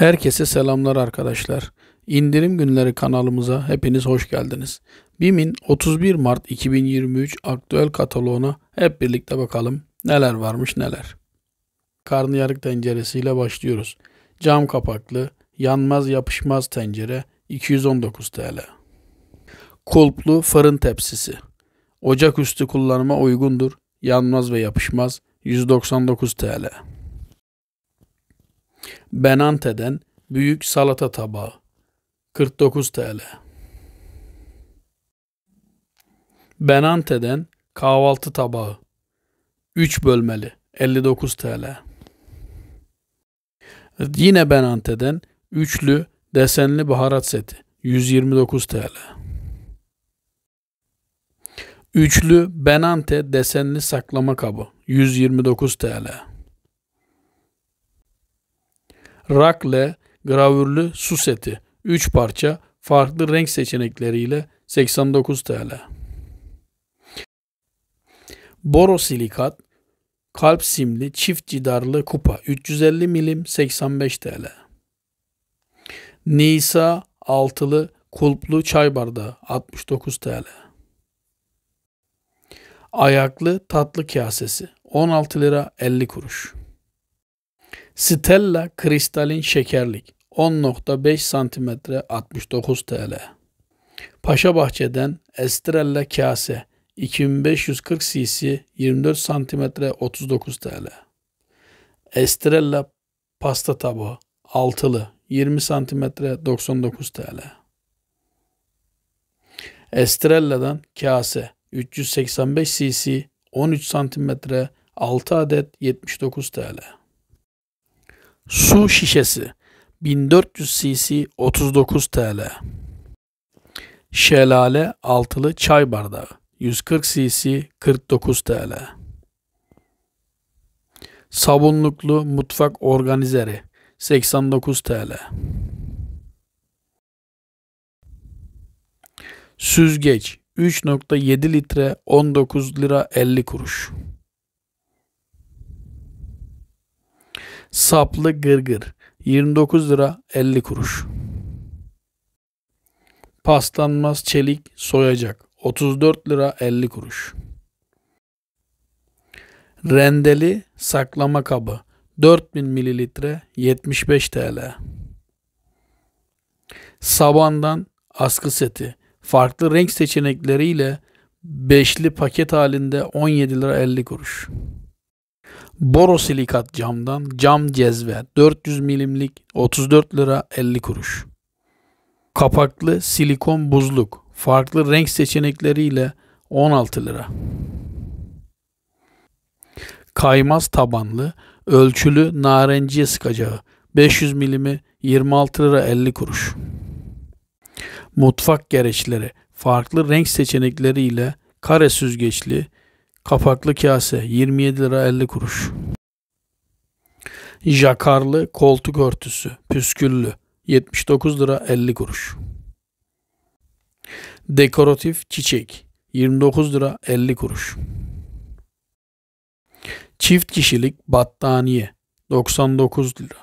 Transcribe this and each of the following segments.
Herkese selamlar arkadaşlar. İndirim günleri kanalımıza hepiniz hoş geldiniz. BİM'in 31 Mart 2023 aktüel kataloğuna hep birlikte bakalım neler varmış neler. Karnıyarık tenceresiyle başlıyoruz. Cam kapaklı, yanmaz yapışmaz tencere 219 TL. Kulplu fırın tepsisi. Ocak üstü kullanıma uygundur. Yanmaz ve yapışmaz 199 TL. Benante'den büyük salata tabağı 49 TL. Benante'den kahvaltı tabağı 3 bölmeli 59 TL. Yine Benante'den üçlü desenli baharat seti 129 TL. Üçlü Benante desenli saklama kabı 129 TL rakle gravürlü su seti 3 parça farklı renk seçenekleriyle 89 TL. Borosilikat kalp simli çift cidarlı kupa 350 milim 85 TL. Nisa altılı kulplu çay bardağı 69 TL. Ayaklı tatlı kasesi 16 lira 50 kuruş. Stella kristalin şekerlik 10.5 cm 69 TL. Paşa Bahçe'den Estrella kase 2540 cc 24 cm 39 TL. Estrella pasta tabağı altılı 20 cm 99 TL. Estrella'dan kase 385 cc 13 cm 6 adet 79 TL. Su şişesi 1400 cc 39 TL. Şelale altılı çay bardağı 140 cc 49 TL. Sabunluklu mutfak organizeri 89 TL. Süzgeç 3.7 litre 19 lira 50 kuruş. Saplı gırgır 29 lira 50 kuruş. Paslanmaz çelik soyacak 34 lira 50 kuruş. Rendeli saklama kabı 4000 mililitre 75 TL. Sabandan askı seti farklı renk seçenekleriyle beşli paket halinde 17 lira 50 kuruş borosilikat camdan cam cezve 400 milimlik 34 lira 50 kuruş. Kapaklı silikon buzluk farklı renk seçenekleriyle 16 lira. Kaymaz tabanlı ölçülü narenciye sıkacağı 500 milimi 26 lira 50 kuruş. Mutfak gereçleri farklı renk seçenekleriyle kare süzgeçli Kapaklı kase 27 lira 50 kuruş. Jakarlı koltuk örtüsü püsküllü 79 lira 50 kuruş. Dekoratif çiçek 29 lira 50 kuruş. Çift kişilik battaniye 99 lira.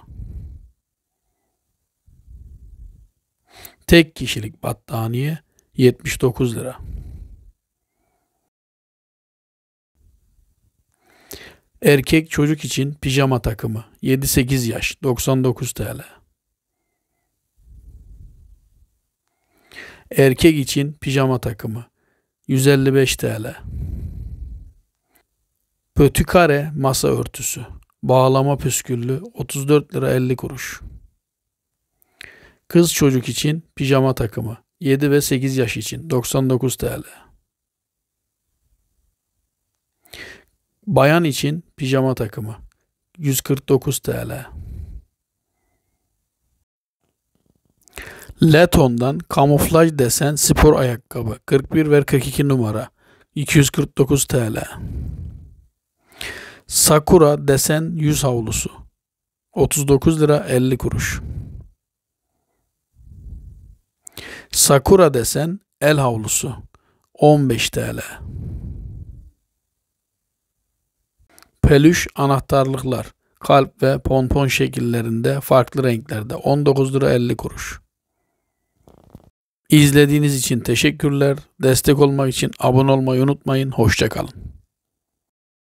Tek kişilik battaniye 79 lira. Erkek çocuk için pijama takımı 7-8 yaş 99 TL. Erkek için pijama takımı 155 TL. Pötükare masa örtüsü bağlama püsküllü 34 lira 50 kuruş. Kız çocuk için pijama takımı 7 ve 8 yaş için 99 TL. Bayan için pijama takımı 149 TL. Leton'dan kamuflaj desen spor ayakkabı 41 ve 42 numara 249 TL. Sakura desen yüz havlusu 39 lira 50 kuruş. Sakura desen el havlusu 15 TL. Peluş anahtarlıklar kalp ve ponpon şekillerinde farklı renklerde 19 lira 50 kuruş. İzlediğiniz için teşekkürler. Destek olmak için abone olmayı unutmayın. Hoşçakalın.